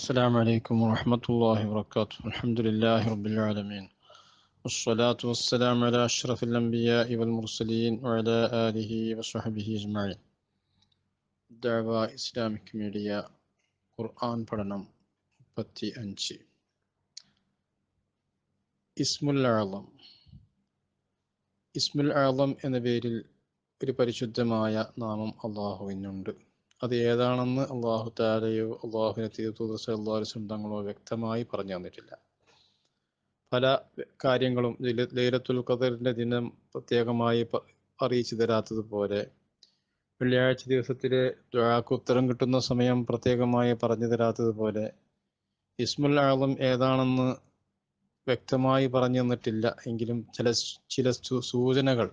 السلام عليكم ورحمة الله وبركاته الحمد لله رب العالمين والصلاة والسلام على أشرف الأنبياء والمرسلين وعلى آله وصحبه أجمعين دعوة إسلام كميليا قرآن പഠനം മുപ്പത്തി അഞ്ച് اسم ആളം ഇസ്മുൽ ആളം എന്ന പേരിൽ ഒരു പരിശുദ്ധമായ الله അള്ളാഹുവിനുണ്ട് അത് ഏതാണെന്ന് അള്ളാഹു താലയോ അള്ളാഹുവിനെ തീർത്തുദ്ദീം തങ്ങളോ വ്യക്തമായി പറഞ്ഞു തന്നിട്ടില്ല പല കാര്യങ്ങളും ലൈലത്തുൽ ഖദറിൻ്റെ ദിനം പ്രത്യേകമായി അറിയിച്ചു തരാത്തതുപോലെ വെള്ളിയാഴ്ച ദിവസത്തിലെ ദ്വാക്ക് ഉത്തരം കിട്ടുന്ന സമയം പ്രത്യേകമായി പറഞ്ഞു തരാത്തതുപോലെ ഇസ്മുൽ ആളും ഏതാണെന്ന് വ്യക്തമായി പറഞ്ഞു തന്നിട്ടില്ല എങ്കിലും ചില ചില സൂചനകൾ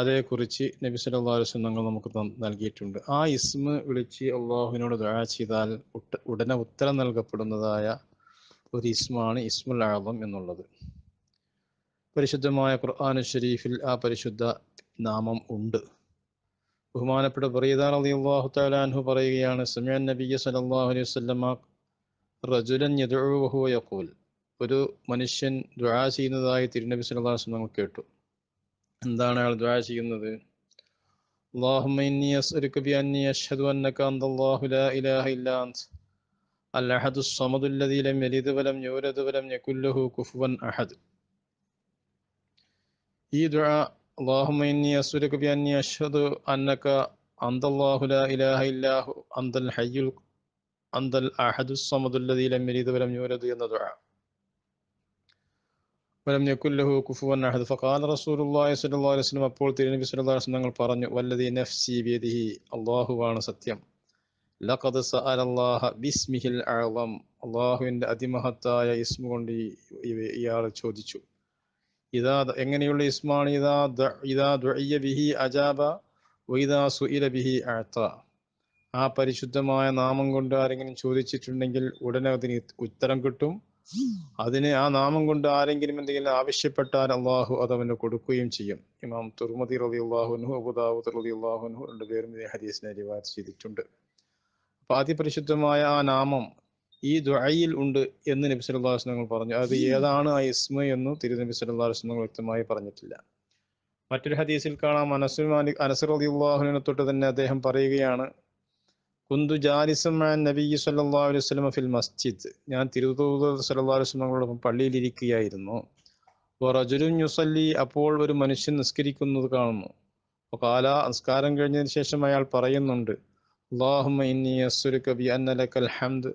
അതേക്കുറിച്ച് നബി സല്ലല്ലാഹു അലൈഹി വസല്ലം നമുക്ക് നൽകിയിട്ടുണ്ട് ആ ഇസ്മ വിളിച്ച് അള്ളാഹുവിനോട് ദുആ ചെയ്താൽ ഉടനെ ഉത്തരം നൽകപ്പെടുന്നതായ ഒരു ഇസ്മാണ് ഇസ്മുൽ ആദം എന്നുള്ളത് പരിശുദ്ധമായ ഖുർആൻ ശരീഫിൽ ആ പരിശുദ്ധ നാമം ഉണ്ട് ബഹുമാനപ്പെട്ട ബറീദാർ അലി അള്ളാഹു തലാൻഹു പറയുകയാണ് സമയാൻ നബിയ്യ സല്ലല്ലാഹു അലൈഹി വസ്ലമ റജുലൻ യദുഹു യഖൂൽ ഒരു മനുഷ്യൻ ദുആ ചെയ്യുന്നതായി തിരുനബി സല്ലല്ലാഹു അലൈഹി വസല്ലം കേട്ടു എന്താണ് അയാൾ ദ്വാ ചെയ്യുന്നത് اللهم إني أسألك بأني أشهد أنك أنت الله لا إله إلا أنت الأحد الصمد الذي لم يلد ولم يولد ولم يكن له كفوا أحد ഈ ദുആ اللهم إني أسألك بأني أشهد أنك أنت الله لا إله إلا أنت الحي أنت الأحد الصمد الذي لم يلد ولم يولد എന്ന ദുആ വലം ഞക്കുല്ലഹു കുഫുവൻ അഹദ് ഫഖാല റസൂലുള്ളാഹി الله അലൈഹി വസല്ലം അപ്പോൾ തിരുനബി സ്വല്ലല്ലാഹു അലൈഹി വസല്ലം തങ്ങൾ പറഞ്ഞു വല്ലദി നഫ്സി ബിയദിഹി അല്ലാഹുവാണ് സത്യം ലഖദ് സഅലല്ലാഹ ബിസ്മിഹിൽ അഅളം അള്ളാഹുവിൻ്റെ അതിമഹത്തായ ഇസ്മ കൊണ്ട് ഇയാൾ ചോദിച്ചു ഇതാ എങ്ങനെയുള്ള ഇസ്മാണ് ഇതാ ഇദാ ദുയ്യ ബിഹി അജാബ വഇദാ സുഇല ബിഹി അഴത്ത ആ പരിശുദ്ധമായ നാമം കൊണ്ട് ആരെങ്കിലും ചോദിച്ചിട്ടുണ്ടെങ്കിൽ ഉടനെ അതിന് ഉത്തരം കിട്ടും അതിനെ ആ നാമം കൊണ്ട് ആരെങ്കിലും എന്തെങ്കിലും ആവശ്യപ്പെട്ടാൽ അള്ളാഹു അതവന് കൊടുക്കുകയും ചെയ്യും ഇമാം തുർമതി റബി അള്ളാഹുനു അബുദാവുദ് റബി അള്ളാഹുനു രണ്ടുപേരും ഇതേ ഹദീസിനെ റിവാർഡ് ചെയ്തിട്ടുണ്ട് അപ്പൊ അതിപരിശുദ്ധമായ ആ നാമം ഈ ദുആയിൽ ഉണ്ട് എന്ന് നബി സല്ലല്ലാഹു അലൈഹി വസല്ലം പറഞ്ഞു അത് ഏതാണ് ആ ഇസ്മ എന്ന് തിരുനബി സല്ലല്ലാഹു അലൈഹി വസല്ലം വ്യക്തമായി പറഞ്ഞിട്ടില്ല മറ്റൊരു ഹദീസിൽ കാണാം അനസ് മാലിക് റളിയല്ലാഹു തൊട്ട് തന്നെ അദ്ദേഹം പറയുകയാണ് കുന്തു ജാലിസമാൻ നബി സല്ലാ അലൈഹി ഫിൽ മസ്ജിദ് ഞാൻ തിരുവനന്തപുരം സല്ലാ അലൈഹി പള്ളിയിലിരിക്കുകയായിരുന്നു റജുലുൻ യുസല്ലി അപ്പോൾ ഒരു മനുഷ്യൻ നിസ്കരിക്കുന്നത് കാണുന്നു കാല നിസ്കാരം കഴിഞ്ഞതിന് ശേഷം അയാൾ പറയുന്നുണ്ട് ബി ഹംദ്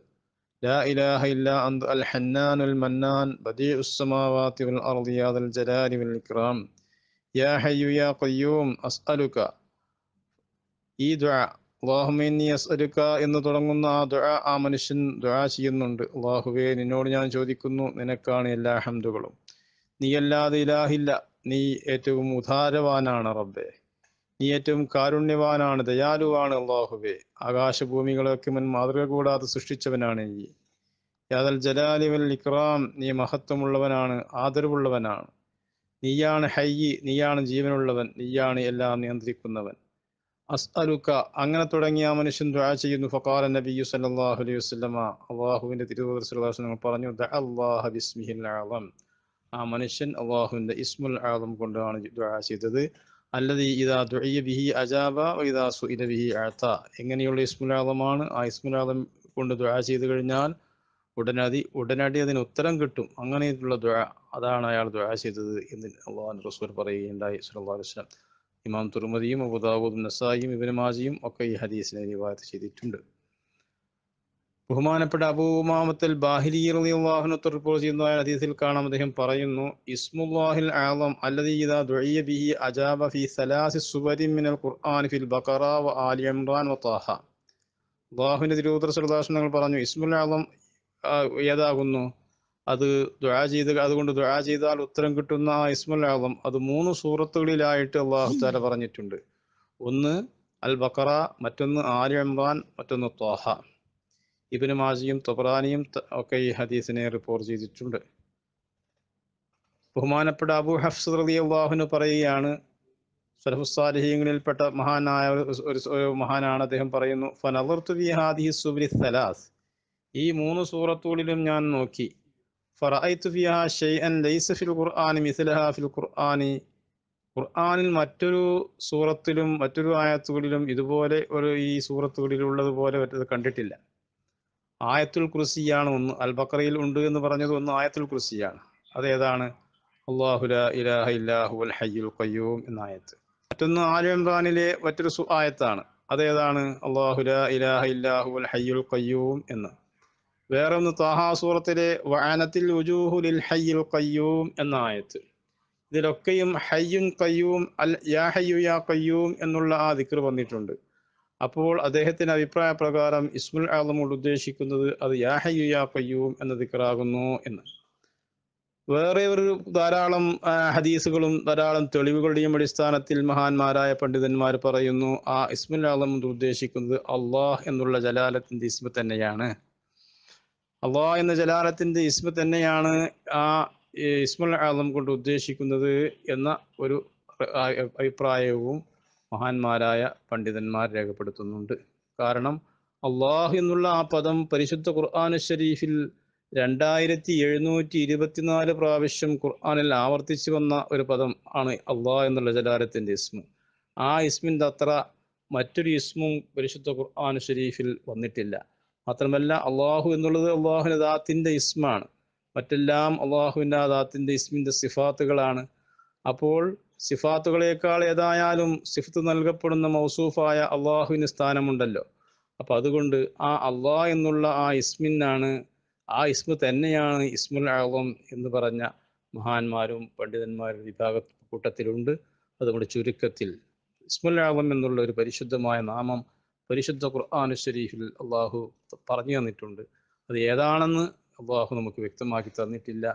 ലാ ഇലാഹ ഇല്ല അൽ മന്നാൻ വൽ ജലാലി വൽ ഇക്റാം യാ ഹയ്യു യാ ഖയ്യൂം ഈ ദുആ അള്ളാഹുമേനിയസ്അരുക്ക എന്ന് തുടങ്ങുന്ന ആ ദുആ ആ മനുഷ്യൻ ദുആ ചെയ്യുന്നുണ്ട് അള്ളാഹുവെ നിന്നോട് ഞാൻ ചോദിക്കുന്നു നിനക്കാണ് എല്ലാ ഹംദുകളും അല്ലാതെ ഇലാഹില്ല നീ ഏറ്റവും ഉദാരവാനാണ് റബ്ബെ നീ ഏറ്റവും കാരുണ്യവാനാണ് ദയാലുവാണ് അള്ളാഹുവേ ആകാശഭൂമികളൊക്കെ മുൻ മാതൃക കൂടാതെ സൃഷ്ടിച്ചവനാണ് നീ യാദൽ ജലാലി വൽ ഇക്രാം നീ മഹത്വമുള്ളവനാണ് ആദരവുള്ളവനാണ് നീയാണ് ഹയ്യി നീയാണ് ജീവനുള്ളവൻ നീയാണ് എല്ലാം നിയന്ത്രിക്കുന്നവൻ അസ്അലുക്ക അങ്ങനെ തുടങ്ങിയ ആ മനുഷ്യൻ ദുആ ചെയ്യുന്നു ഫഖാല നബിയു സല്ലല്ലാഹു അലൈഹി വസല്ലമ അള്ളാഹുവിന്റെ സല്ലല്ലാഹു സുല്ലാസ്ലം പറഞ്ഞു അല്ലാഹ ബിസ്മിഹിൽ ആലം ആ മനുഷ്യൻ അല്ലാഹുവിന്റെ ഇസ്മുൽ ആലം കൊണ്ടാണ് ദുആ ചെയ്തത് അല്ലദി ഇദാ ദുഇയ ബിഹി അജാബ ഇദാ സുഇല ബിഹി അഅത എങ്ങനെയുള്ള ഇസ്മുൽ ആണ് ആ ഇസ്മുൽ ആലം കൊണ്ട് ദുആ ചെയ്തു കഴിഞ്ഞാൽ ഉടനടി ഉടനടി അതിന് ഉത്തരം കിട്ടും അങ്ങനെയുള്ള ദുആ അതാണ് അയാൾ ദുആ ചെയ്തത് എന്ന് അള്ളാഹു റസൂൽ പറയുകയുണ്ടായി സല്ലല്ലാഹു അലൈഹി വസല്ലം ഇമാം തുറമതിയും അബുദാബുദും നസായിയും മാജിയും ഒക്കെ ഈ ഹദീസിനെ റിവായത്ത് ചെയ്തിട്ടുണ്ട് ബഹുമാനപ്പെട്ട അബൂമാമത്തിൽ ബാഹിലി റിപ്പോർട്ട് ചെയ്യുന്നതായ ഹദീസിൽ കാണാം അദ്ദേഹം പറയുന്നു ഇസ്മുല്ലാഹിൽ ആലം ദുഇയ ബിഹി അജാബ ഫി സലാസി മിനൽ ബഖറ വ ഇംറാൻ വ തിരുവോത്തര സർദാശനങ്ങൾ പറഞ്ഞു ഇസ്മുൽ ഏതാകുന്നു അത് ദുആ ചെയ്ത് അതുകൊണ്ട് ദുആ ചെയ്താൽ ഉത്തരം കിട്ടുന്ന ആ ഇസ്മുൽ ആദം അത് മൂന്ന് സൂറത്തുകളിലായിട്ട് അള്ളാഹു താല പറഞ്ഞിട്ടുണ്ട് ഒന്ന് അൽ ബക്കറ മറ്റൊന്ന് ആലി ഇമ്രാൻ മറ്റൊന്ന് ത്വാഹ ഇബിന് മാജിയും തൊബ്രാനിയും ഒക്കെ ഈ ഹദീസിനെ റിപ്പോർട്ട് ചെയ്തിട്ടുണ്ട് ബഹുമാനപ്പെട്ട അബു ഹഫ്സ് റലി അള്ളാഹുന് പറയുകയാണ് സലഫുസാലിഹ്യങ്ങളിൽപ്പെട്ട മഹാനായ ഒരു മഹാനാണ് അദ്ദേഹം പറയുന്നു ഫനവർത്തു ഈ മൂന്ന് സൂറത്തുകളിലും ഞാൻ നോക്കി ഫറായിത്തു ഫിഹാ ഷെയ്അൻ ലൈസ ഫിൽ ഖുർആനി മിഥലഹ ഫിൽ ഖുർആനി ഖുർആാനിൽ മറ്റൊരു സൂറത്തിലും മറ്റൊരു ആയത്തുകളിലും ഇതുപോലെ ഒരു ഈ സൂറത്തുകളിലുള്ളതുപോലെ മറ്റത് കണ്ടിട്ടില്ല ആയത്തുൽ കുർസിയാണ് ഒന്ന് അൽ ബഖറയിൽ ഉണ്ട് എന്ന് പറഞ്ഞത് ഒന്ന് ആയത്തുൽ കുർസിയാണ് അതേതാണ് ലാ ഇലാഹ ഇല്ലാഹുൽ ഹയ്യുൽ ഖയ്യൂം എന്ന ആയത്ത് മറ്റൊന്ന് ആലു ഇംറാനിലെ മറ്റൊരു ആയത്താണ് അതേതാണ് അള്ളാഹുല ഇലാഹ ഇല്ലാഹുൽ ഹയ്യുൽ ഖയ്യൂം എന്ന് വേറെ ഒന്ന് താഹാസൂറത്തിലെ വാനത്തിൽ വുജൂഹുലിൽ കയ്യൂം എന്ന ആയത്ത് ഇതിലൊക്കെയും ഹയ്യുൻ കയ്യൂം അൽ യാ ഹയ്യു യാ കയ്യൂം എന്നുള്ള ആ ദിക്ർ വന്നിട്ടുണ്ട് അപ്പോൾ അദ്ദേഹത്തിന്റെ അഭിപ്രായ പ്രകാരം ഇസ്മുൽ ആലമോട് ഉദ്ദേശിക്കുന്നത് അത് യാ ഹയ്യു യാ കയ്യൂം എന്ന ദിക്റാകുന്നു എന്ന് വേറെ ഒരു ധാരാളം ഹദീസുകളും ധാരാളം തെളിവുകളുടെയും അടിസ്ഥാനത്തിൽ മഹാന്മാരായ പണ്ഡിതന്മാർ പറയുന്നു ആ ഇസ്മുൽ ആലമോട് ഉദ്ദേശിക്കുന്നത് അള്ളാഹ് എന്നുള്ള ജലാലത്തിന്റെ ഇസ്മ തന്നെയാണ് അള്ളാഹ് എന്ന ജലാലത്തിന്റെ ഇസ്മ തന്നെയാണ് ആ ഇസ്മുൽ ആലം കൊണ്ട് ഉദ്ദേശിക്കുന്നത് എന്ന ഒരു അഭിപ്രായവും മഹാന്മാരായ പണ്ഡിതന്മാർ രേഖപ്പെടുത്തുന്നുണ്ട് കാരണം അള്ളാഹ് എന്നുള്ള ആ പദം പരിശുദ്ധ ഖുർആാനു ഷരീഫിൽ രണ്ടായിരത്തി എഴുന്നൂറ്റി ഇരുപത്തിനാല് പ്രാവശ്യം ഖുർആാനിൽ ആവർത്തിച്ചു വന്ന ഒരു പദം ആണ് അള്ളാഹ് എന്നുള്ള ജലാലത്തിന്റെ ഇസ്മു ആ ഇസ്മിൻ്റെ അത്ര മറ്റൊരു ഇസ്മും പരിശുദ്ധ ഖുർആാനു ഷരീഫിൽ വന്നിട്ടില്ല മാത്രമല്ല അള്ളാഹു എന്നുള്ളത് അള്ളാഹുവിൻ്റെ ദാത്തിൻ്റെ ഇസ്മാണ് മറ്റെല്ലാം അള്ളാഹുവിൻ്റെ ആ ദാത്തിൻ്റെ ഇസ്മിൻ്റെ സിഫാത്തുകളാണ് അപ്പോൾ സിഫാത്തുകളേക്കാൾ ഏതായാലും സിഫത്ത് നൽകപ്പെടുന്ന മൗസൂഫായ അള്ളാഹുവിന് സ്ഥാനമുണ്ടല്ലോ അപ്പം അതുകൊണ്ട് ആ അള്ളാഹ് എന്നുള്ള ആ ഇസ്മിനാണ് ആ ഇസ്മു തന്നെയാണ് ഇസ്മുൽ അഹം എന്ന് പറഞ്ഞ മഹാന്മാരും പണ്ഡിതന്മാരും വിഭാഗ കൂട്ടത്തിലുണ്ട് അതുകൊണ്ട് ചുരുക്കത്തിൽ ഇസ്മുൽ അഹം എന്നുള്ള ഒരു പരിശുദ്ധമായ നാമം പരിശുദ്ധ ഖുർആാനു ശരീഫിൽ അള്ളാഹു പറഞ്ഞു തന്നിട്ടുണ്ട് അത് ഏതാണെന്ന് അള്ളാഹു നമുക്ക് വ്യക്തമാക്കി തന്നിട്ടില്ല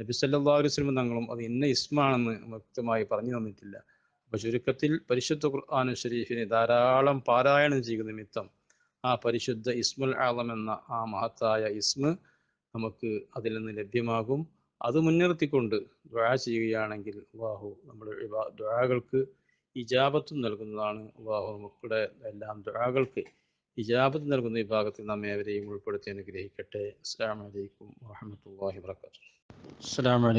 നബി സല്ലാ വസ്ലം തങ്ങളും അത് ഇന്ന ഇസ്മാണെന്ന് വ്യക്തമായി പറഞ്ഞു തന്നിട്ടില്ല അപ്പോൾ ചുരുക്കത്തിൽ പരിശുദ്ധ ഖുർആാനു ശരീഫിനെ ധാരാളം പാരായണം ചെയ്യുന്ന നിമിത്തം ആ പരിശുദ്ധ ഇസ്മുൽ ആലം എന്ന ആ മഹത്തായ ഇസ്മ നമുക്ക് അതിൽ നിന്ന് ലഭ്യമാകും അത് മുൻനിർത്തിക്കൊണ്ട് ദ്വാ ചെയ്യുകയാണെങ്കിൽ അള്ളാഹു നമ്മുടെ ദ്വാകൾക്ക് ഇജാബത്തും നൽകുന്നതാണ് അള്ളാഹു നമുക്കിടെ എല്ലാം ദുരാകൾക്ക് ഇജാബത്ത് നൽകുന്ന വിഭാഗത്തിൽ നാം ഏവരെയും ഉൾപ്പെടുത്തി അനുഗ്രഹിക്കട്ടെ അസ്സാം വലൈക്കും വാഹമത്തല്ലാഹി വർക്കാത്തു അസ്സാം